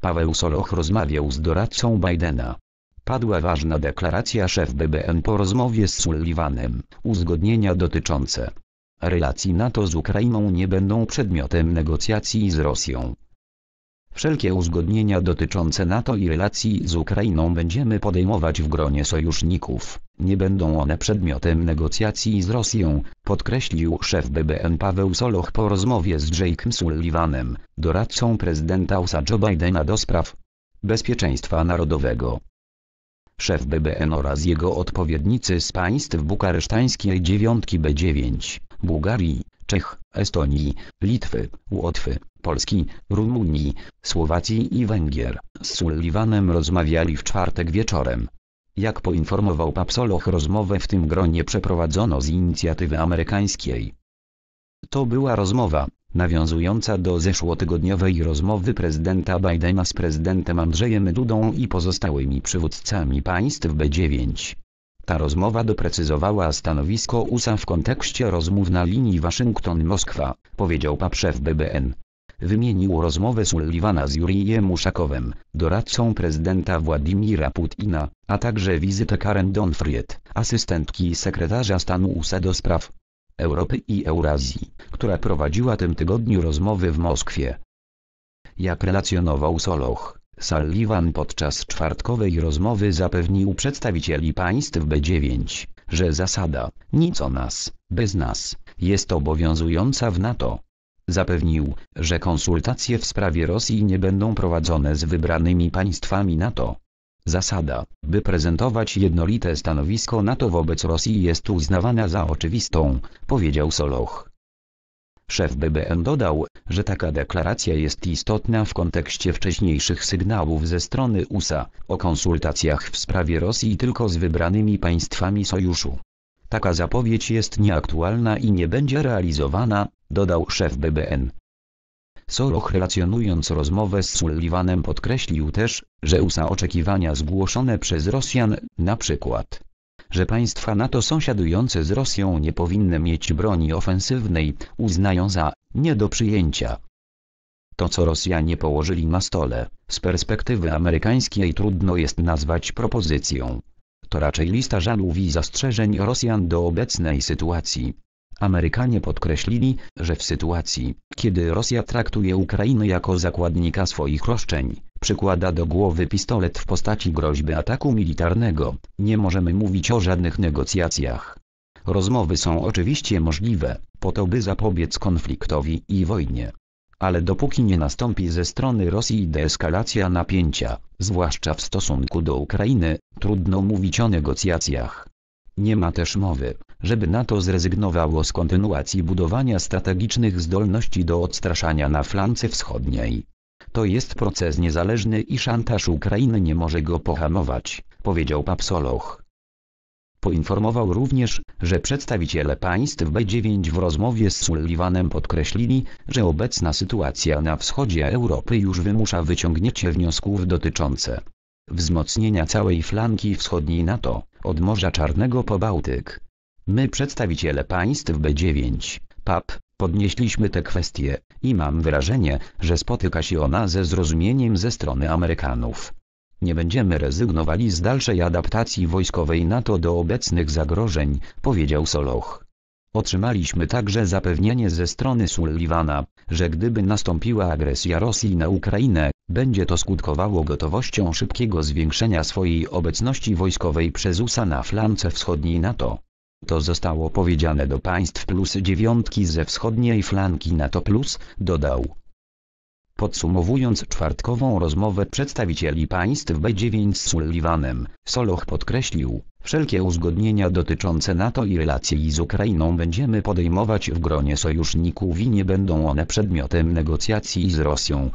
Paweł Soloch rozmawiał z doradcą Bidena. Padła ważna deklaracja szef BBN po rozmowie z Sullivanem, uzgodnienia dotyczące relacji NATO z Ukrainą nie będą przedmiotem negocjacji z Rosją, Wszelkie uzgodnienia dotyczące NATO i relacji z Ukrainą będziemy podejmować w gronie sojuszników, nie będą one przedmiotem negocjacji z Rosją, podkreślił szef BBN Paweł Soloch po rozmowie z Jake'em Sullivanem, doradcą prezydenta USA Joe Bidena do spraw bezpieczeństwa narodowego. Szef BBN oraz jego odpowiednicy z państw bukaresztańskiej dziewiątki B9, Bułgarii, Czech, Estonii, Litwy, Łotwy, Polski, Rumunii, Słowacji i Węgier. Z Sullivanem rozmawiali w czwartek wieczorem. Jak poinformował Papsoloch rozmowę w tym gronie przeprowadzono z inicjatywy amerykańskiej. To była rozmowa, nawiązująca do zeszłotygodniowej rozmowy prezydenta Bidena z prezydentem Andrzejem Dudą i pozostałymi przywódcami państw B9. Ta rozmowa doprecyzowała stanowisko USA w kontekście rozmów na linii Waszyngton-Moskwa, powiedział paprzef BBN. Wymienił rozmowę Sullivana z Jurijem Uszakowem, doradcą prezydenta Władimira Putina, a także wizytę Karen Donfried, asystentki sekretarza stanu USA do spraw Europy i Eurazji, która prowadziła tym tygodniu rozmowy w Moskwie. Jak relacjonował Soloch, Sullivan podczas czwartkowej rozmowy zapewnił przedstawicieli państw B9, że zasada nic o nas, bez nas jest obowiązująca w NATO. Zapewnił, że konsultacje w sprawie Rosji nie będą prowadzone z wybranymi państwami NATO. Zasada, by prezentować jednolite stanowisko NATO wobec Rosji jest uznawana za oczywistą, powiedział Soloch. Szef BBN dodał, że taka deklaracja jest istotna w kontekście wcześniejszych sygnałów ze strony USA o konsultacjach w sprawie Rosji tylko z wybranymi państwami sojuszu. Taka zapowiedź jest nieaktualna i nie będzie realizowana, dodał szef BBN. Soroch relacjonując rozmowę z Sullivanem podkreślił też, że USA oczekiwania zgłoszone przez Rosjan, na przykład że państwa NATO sąsiadujące z Rosją nie powinny mieć broni ofensywnej, uznają za nie do przyjęcia. To co Rosjanie położyli na stole, z perspektywy amerykańskiej trudno jest nazwać propozycją. To raczej lista żalów i zastrzeżeń Rosjan do obecnej sytuacji. Amerykanie podkreślili, że w sytuacji, kiedy Rosja traktuje Ukrainę jako zakładnika swoich roszczeń, przykłada do głowy pistolet w postaci groźby ataku militarnego, nie możemy mówić o żadnych negocjacjach. Rozmowy są oczywiście możliwe, po to by zapobiec konfliktowi i wojnie. Ale dopóki nie nastąpi ze strony Rosji deeskalacja napięcia, zwłaszcza w stosunku do Ukrainy, trudno mówić o negocjacjach. Nie ma też mowy, żeby NATO zrezygnowało z kontynuacji budowania strategicznych zdolności do odstraszania na flance wschodniej. To jest proces niezależny i szantaż Ukrainy nie może go pohamować, powiedział Papsoloch. Poinformował również, że przedstawiciele państw B9 w rozmowie z Sullivanem podkreślili, że obecna sytuacja na wschodzie Europy już wymusza wyciągnięcie wniosków dotyczące wzmocnienia całej flanki wschodniej NATO, od Morza Czarnego po Bałtyk. My przedstawiciele państw B9, PAP, Podnieśliśmy tę kwestię i mam wrażenie, że spotyka się ona ze zrozumieniem ze strony Amerykanów. Nie będziemy rezygnowali z dalszej adaptacji wojskowej NATO do obecnych zagrożeń, powiedział Soloch. Otrzymaliśmy także zapewnienie ze strony Sullivana, że gdyby nastąpiła agresja Rosji na Ukrainę, będzie to skutkowało gotowością szybkiego zwiększenia swojej obecności wojskowej przez USA na flance wschodniej NATO. To zostało powiedziane do państw plus dziewiątki ze wschodniej flanki NATO plus, dodał. Podsumowując czwartkową rozmowę przedstawicieli państw B9 z Sullivanem, Soloch podkreślił, wszelkie uzgodnienia dotyczące NATO i relacji z Ukrainą będziemy podejmować w gronie sojuszników i nie będą one przedmiotem negocjacji z Rosją,